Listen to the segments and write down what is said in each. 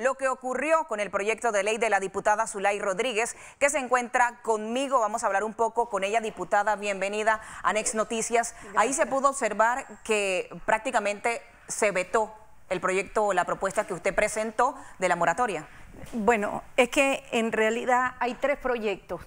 lo que ocurrió con el proyecto de ley de la diputada Zulay Rodríguez, que se encuentra conmigo. Vamos a hablar un poco con ella, diputada. Bienvenida a Next Noticias. Ahí se pudo observar que prácticamente se vetó el proyecto o la propuesta que usted presentó de la moratoria. Bueno, es que en realidad hay tres proyectos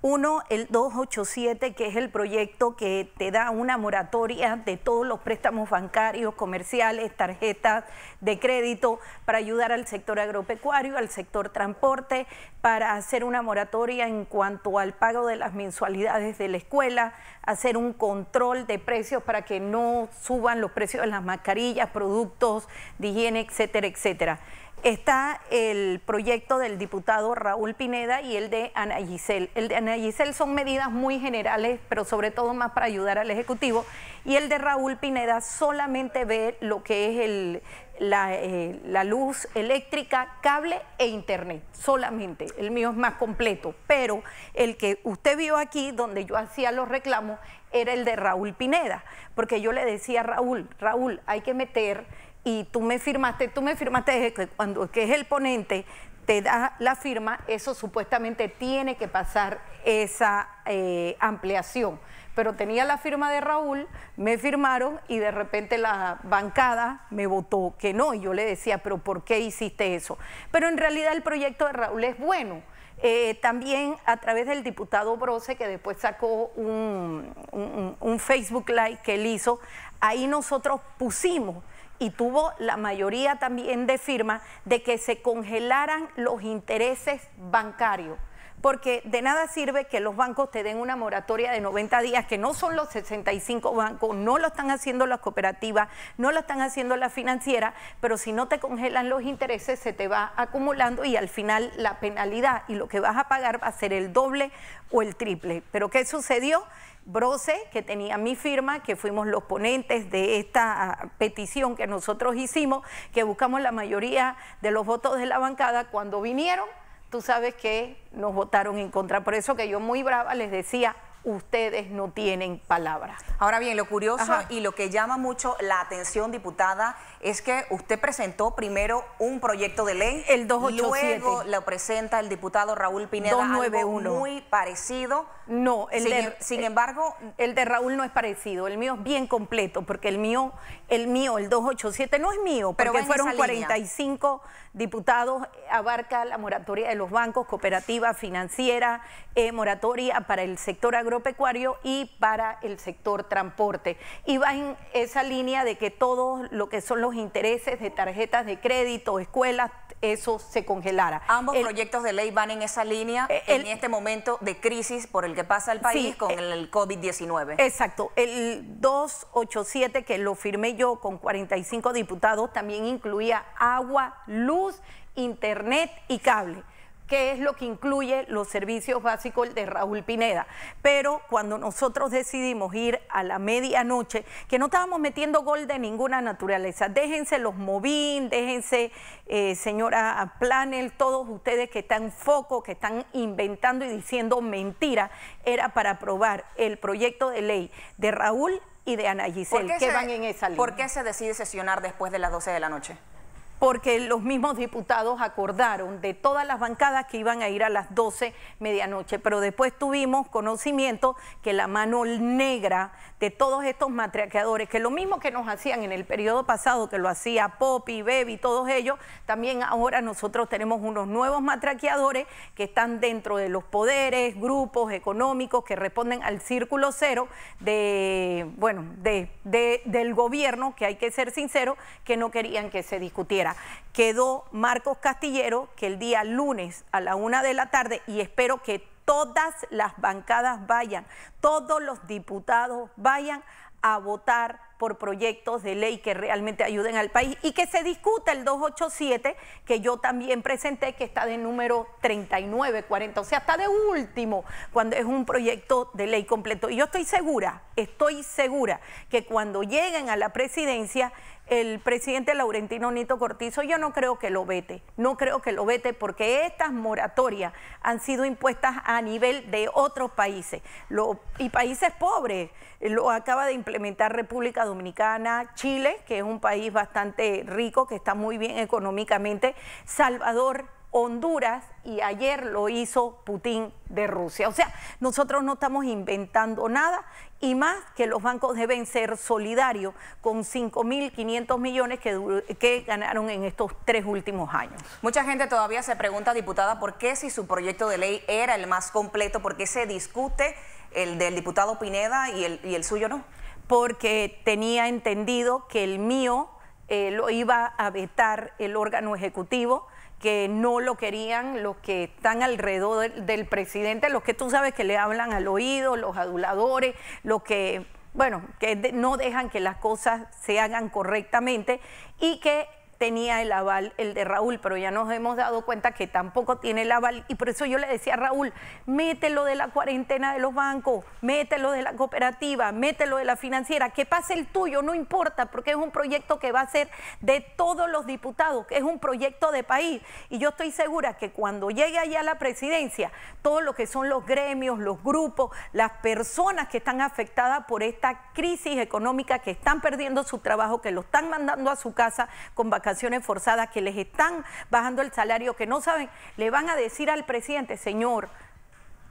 uno, el 287, que es el proyecto que te da una moratoria de todos los préstamos bancarios, comerciales, tarjetas de crédito para ayudar al sector agropecuario, al sector transporte, para hacer una moratoria en cuanto al pago de las mensualidades de la escuela, hacer un control de precios para que no suban los precios de las mascarillas, productos de higiene, etcétera, etcétera está el proyecto del diputado Raúl Pineda y el de Ana Giselle. El de Ana Giselle son medidas muy generales, pero sobre todo más para ayudar al Ejecutivo. Y el de Raúl Pineda solamente ve lo que es la, eh, la luz eléctrica, cable e internet, solamente. El mío es más completo, pero el que usted vio aquí, donde yo hacía los reclamos, era el de Raúl Pineda, porque yo le decía a Raúl, Raúl, hay que meter y tú me firmaste, tú me firmaste, cuando que es el ponente, te da la firma, eso supuestamente tiene que pasar esa eh, ampliación. Pero tenía la firma de Raúl, me firmaron y de repente la bancada me votó que no. Y yo le decía, pero ¿por qué hiciste eso? Pero en realidad el proyecto de Raúl es bueno. Eh, también a través del diputado Brose, que después sacó un, un Facebook Live que él hizo, ahí nosotros pusimos y tuvo la mayoría también de firmas de que se congelaran los intereses bancarios porque de nada sirve que los bancos te den una moratoria de 90 días, que no son los 65 bancos, no lo están haciendo las cooperativas, no lo están haciendo las financieras, pero si no te congelan los intereses se te va acumulando y al final la penalidad y lo que vas a pagar va a ser el doble o el triple. Pero ¿qué sucedió? Brose, que tenía mi firma, que fuimos los ponentes de esta ah, petición que nosotros hicimos, que buscamos la mayoría de los votos de la bancada, cuando vinieron tú sabes que nos votaron en contra. Por eso que yo muy brava les decía, ustedes no tienen palabra. Ahora bien, lo curioso y lo que llama mucho la atención, diputada, es que usted presentó primero un proyecto de ley. El 287. Luego lo presenta el diputado Raúl Pineda. 291. Algo muy parecido. No, el em, sin, embargo... El de Raúl no es parecido, el mío es bien completo, porque el mío, el mío, el 287, no es mío, porque fueron 45 diputados, abarca la moratoria de los bancos, cooperativas, financieras, eh, moratoria para el sector agropecuario y para el sector transporte. Y va en esa línea de que todo lo que son los intereses de tarjetas de crédito, escuelas, eso se congelara. Ambos proyectos de ley van en esa línea eh, en este momento de crisis por el que pasa el país con eh, el, el COVID-19. Exacto. El 287 que lo firmé yo con 45 diputados también incluía agua, luz, internet y cable que es lo que incluye los servicios básicos de Raúl Pineda. Pero cuando nosotros decidimos ir a la medianoche, que no estábamos metiendo gol de ninguna naturaleza, déjense los Movín, déjense eh, señora Planel, todos ustedes que están foco, que están inventando y diciendo mentira, era para aprobar el proyecto de ley de Raúl y de Ana Giselle, que en esa ¿Por qué se decide sesionar después de las 12 de la noche? porque los mismos diputados acordaron de todas las bancadas que iban a ir a las 12 medianoche, pero después tuvimos conocimiento que la mano negra de todos estos matraqueadores, que lo mismo que nos hacían en el periodo pasado, que lo hacía Poppy, Baby, todos ellos, también ahora nosotros tenemos unos nuevos matraqueadores que están dentro de los poderes, grupos económicos que responden al círculo cero del gobierno, que hay que ser sincero, que no querían que se discutiera quedó Marcos Castillero, que el día lunes a la una de la tarde, y espero que todas las bancadas vayan, todos los diputados vayan a votar por proyectos de ley que realmente ayuden al país y que se discuta el 287 que yo también presenté que está de número 3940, o sea, está de último cuando es un proyecto de ley completo. Y yo estoy segura, estoy segura que cuando lleguen a la presidencia el presidente Laurentino Nito Cortizo, yo no creo que lo vete, no creo que lo vete porque estas moratorias han sido impuestas a nivel de otros países y países pobres. Lo acaba de implementar República Dominicana, Chile, que es un país bastante rico, que está muy bien económicamente, Salvador, Honduras y ayer lo hizo Putin de Rusia. O sea, nosotros no estamos inventando nada y más que los bancos deben ser solidarios con 5.500 millones que, ganaron en estos tres últimos años. Mucha gente todavía se pregunta, diputada, ¿por qué si su proyecto de ley era el más completo? ¿Por qué se discute? el del diputado Pineda y el, suyo no, porque tenía entendido que el mío eh, lo iba a vetar el órgano ejecutivo que no lo querían los que están alrededor del, presidente, los que tú sabes que le hablan al oído, los aduladores, los que, bueno, que no dejan que las cosas se hagan correctamente y que tenía el aval, el de Raúl, pero ya nos hemos dado cuenta que tampoco tiene el aval. Y por eso yo le decía a Raúl, mételo de la cuarentena de los bancos, mételo de la cooperativa, mételo de la financiera, que pase el tuyo, no importa, porque es un proyecto que va a ser de todos los diputados, que es un proyecto de país. Y yo estoy segura que cuando llegue allá la presidencia, todo lo que son los gremios, los grupos, las personas que están afectadas por esta crisis económica, que están perdiendo su trabajo, que lo están mandando a su casa con vacaciones, sanciones forzadas, que les están bajando el salario, que no saben, le van a decir al presidente, señor,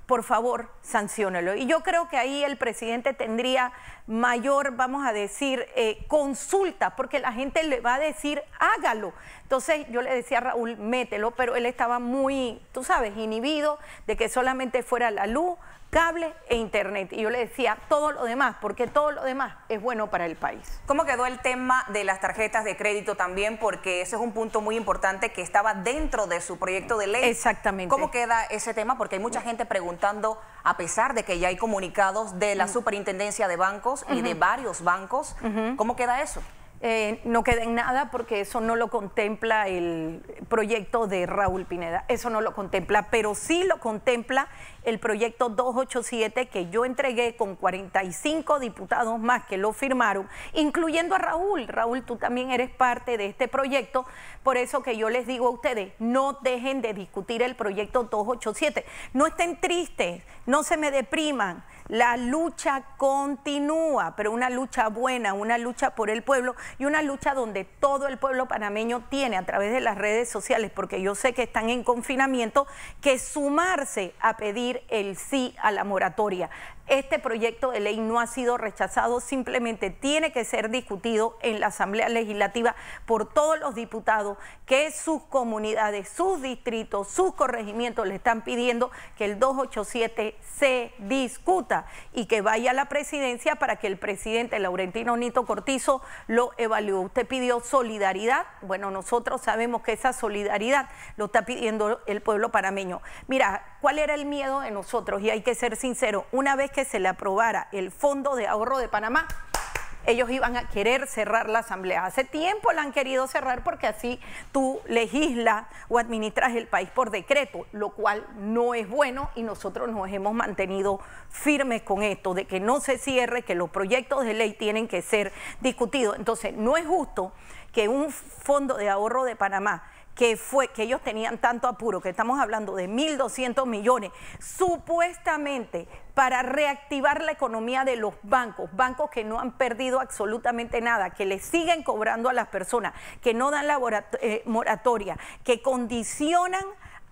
por favor, sanciónelo. Y yo creo que ahí el presidente tendría mayor, vamos a decir, eh, consulta, porque la gente le va a decir, hágalo. Entonces yo le decía a Raúl, mételo, pero él estaba muy, tú sabes, inhibido de que solamente fuera la luz, cable e internet. Y yo le decía todo lo demás, porque todo lo demás es bueno para el país. ¿Cómo quedó el tema de las tarjetas de crédito también? Porque ese es un punto muy importante que estaba dentro de su proyecto de ley. Exactamente. ¿Cómo queda ese tema? Porque hay mucha gente preguntando, a pesar de que ya hay comunicados de la superintendencia de bancos y de varios bancos, ¿cómo queda eso? Eh, no queda en nada porque eso no lo contempla el proyecto de Raúl Pineda, eso no lo contempla, pero sí lo contempla el proyecto 287 que yo entregué con 45 diputados más que lo firmaron, incluyendo a Raúl. Raúl, tú también eres parte de este proyecto, por eso que yo les digo a ustedes, no dejen de discutir el proyecto 287. No estén tristes, no se me depriman. La lucha continúa, pero una lucha buena, una lucha por el pueblo y una lucha donde todo el pueblo panameño tiene a través de las redes sociales, porque yo sé que están en confinamiento, que sumarse a pedir el sí a la moratoria. Este proyecto de ley no ha sido rechazado, simplemente tiene que ser discutido en la Asamblea Legislativa por todos los diputados que sus comunidades, sus distritos, sus corregimientos le están pidiendo que el 287 se discuta y que vaya a la presidencia para que el presidente Laurentino Nito Cortizo lo evalúe. Usted pidió solidaridad, bueno, nosotros sabemos que esa solidaridad lo está pidiendo el pueblo parameño. Mira, ¿cuál era el miedo de nosotros? Y hay que ser sincero, una vez que se le aprobara el Fondo de Ahorro de Panamá, ellos iban a querer cerrar la asamblea. Hace tiempo la han querido cerrar porque así tú legislas o administras el país por decreto, lo cual no es bueno y nosotros nos hemos mantenido firmes con esto, de que no se cierre, que los proyectos de ley tienen que ser discutidos. Entonces, no es justo que un fondo de ahorro de Panamá que fue que ellos tenían tanto apuro, que estamos hablando de 1.200 millones, supuestamente para reactivar la economía de los bancos, bancos que no han perdido absolutamente nada, que le siguen cobrando a las personas, que no dan la eh, moratoria, que condicionan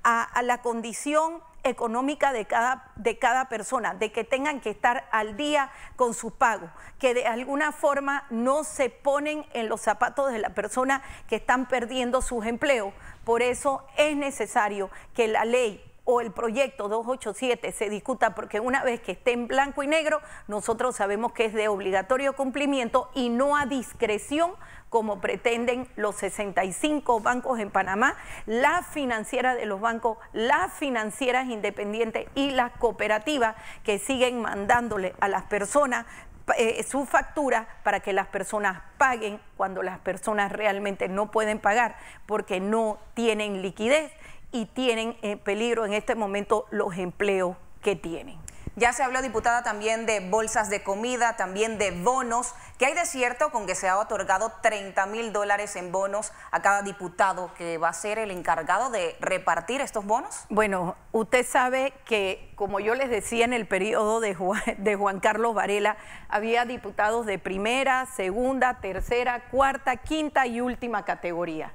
a, a la condición económica de cada, de cada persona, de que tengan que estar al día con sus pagos, que de alguna forma no se ponen en los zapatos de la persona que están perdiendo sus empleos. Por eso es necesario que la ley o el proyecto 287 se discuta, porque una vez que esté en blanco y negro, nosotros sabemos que es de obligatorio cumplimiento y no a discreción como pretenden los 65 bancos en Panamá, las financieras de los bancos, las financieras independientes y las cooperativas que siguen mandándole a las personas sus eh, su factura para que las personas paguen cuando las personas realmente no pueden pagar porque no tienen liquidez y tienen en eh, peligro en este momento los empleos que tienen. Ya se habló, diputada, también de bolsas de comida, también de bonos. ¿Qué hay de cierto con que se ha otorgado 30 mil dólares en bonos a cada diputado que va a ser el encargado de repartir estos bonos? Bueno, usted sabe que, como yo les decía en el periodo de Juan, de Juan Carlos Varela, había diputados de primera, segunda, tercera, cuarta, quinta y última categoría.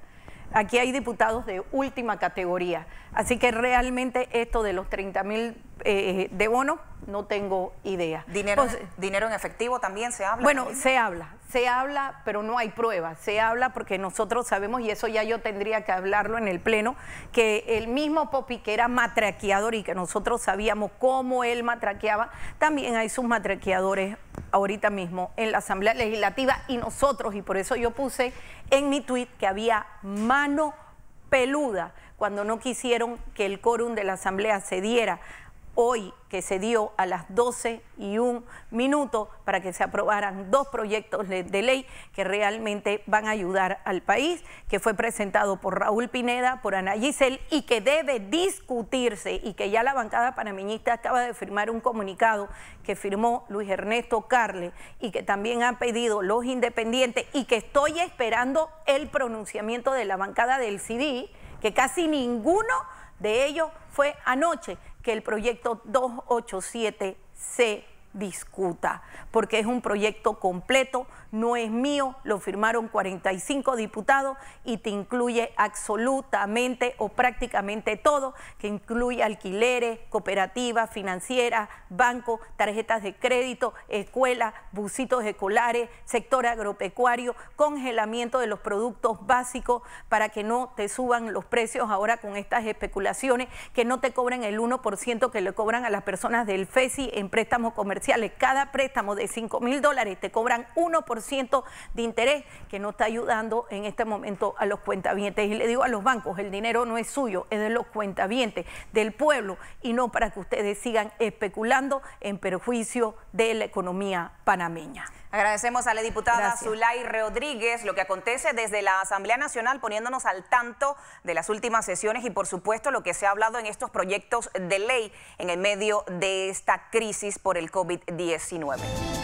Aquí hay diputados de última categoría. Así que realmente esto de los 30 mil eh, eh, de bono, no tengo idea. ¿Dinero, pues, ¿Dinero en efectivo también se habla? Bueno, se habla, se habla, pero no hay pruebas. Se habla porque nosotros sabemos, y eso ya yo tendría que hablarlo en el Pleno, que el mismo Popi, que era matraqueador y que nosotros sabíamos cómo él matraqueaba, también hay sus matraqueadores ahorita mismo en la Asamblea Legislativa y nosotros, y por eso yo puse en mi tuit que había mano peluda cuando no quisieron que el quórum de la Asamblea se diera hoy que se dio a las 12 y un minuto para que se aprobaran dos proyectos de ley que realmente van a ayudar al país, que fue presentado por Raúl Pineda, por Ana Giselle y que debe discutirse y que ya la bancada panameñista acaba de firmar un comunicado que firmó Luis Ernesto Carles y que también han pedido los independientes y que estoy esperando el pronunciamiento de la bancada del CD, que casi ninguno de ellos fue anoche que el proyecto 287 c discuta, porque es un proyecto completo, no es mío, lo firmaron 45 diputados y te incluye absolutamente o prácticamente todo, que incluye alquileres, cooperativas, financieras, bancos, tarjetas de crédito, escuelas, busitos escolares, sector agropecuario, congelamiento de los productos básicos para que no te suban los precios ahora con estas especulaciones, que no te cobren el 1% que le cobran a las personas del FESI en préstamos comerciales cada préstamo de 5 mil dólares te cobran 1% de interés que no está ayudando en este momento a los cuentavientes. Y le digo a los bancos, el dinero no es suyo, es de los cuentavientes, del pueblo, y no para que ustedes sigan especulando en perjuicio de la economía panameña. Agradecemos a la diputada Zulay Rodríguez lo que acontece desde la Asamblea Nacional poniéndonos al tanto de las últimas sesiones y por supuesto lo que se ha hablado en estos proyectos de ley en el medio de esta crisis por el COVID-19.